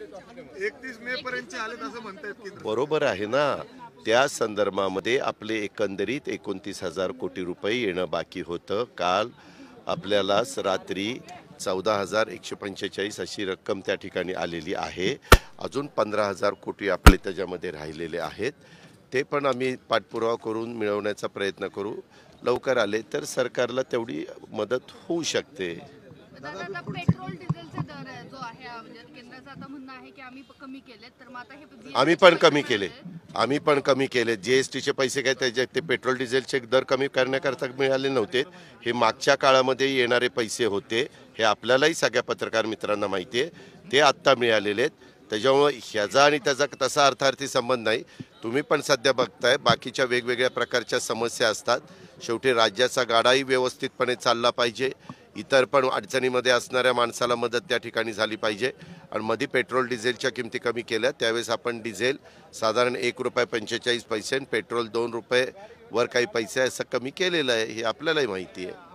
एकतीस मे पर्यंत आलेत असं की बरोबर आहे ना त्या संदर्भामध्ये आपले एकंदरीत एकोणतीस हजार कोटी रुपये येणं बाकी होतं काल आपल्याला रात्री चौदा हजार एकशे पंचेचाळीस अशी रक्कम त्या ठिकाणी आलेली आहे अजून पंधरा हजार कोटी आपले त्याच्यामध्ये राहिलेले आहेत ते पण आम्ही पाठपुरावा करून मिळवण्याचा प्रयत्न करू लवकर आले तर सरकारला तेवढी मदत होऊ शकते दादा पेट्रोल दर जो आहे म्हणजे आहे की आम्ही कमी केलेत तर आता हे आम्ही पण कमी केले आम्ही पण कमी केले जीएसटीचे पैसे काय त्याचे ते पेट्रोल डिझेलचे दर कमी करण्याकरता मिळाले नव्हते हे मागच्या काळामध्ये येणारे पैसे होते हे आपल्यालाही सगळ्या पत्रकार मित्रांना माहिती आहे ते आत्ता मिळालेले आहेत त्याच्यामुळे ह्याचा आणि त्याचा तसा अर्थार्थी संबंध नाही तुम्ही पण सध्या बघताय बाकीच्या वेगवेगळ्या प्रकारच्या समस्या असतात शेवटी राज्याचा गाडाही व्यवस्थितपणे चालला पाहिजे इतर पण अडचणीमध्ये असणाऱ्या माणसाला मदत त्या ठिकाणी झाली पाहिजे आणि मध्ये पेट्रोल डिझेलच्या किमती कमी केल्या त्यावेळेस आपण डिझेल साधारण एक रुपये पंचेचाळीस पैसे पेट्रोल दोन रुपये वर काही पैसे असं कमी केलेलं आहे हे आपल्यालाही माहिती आहे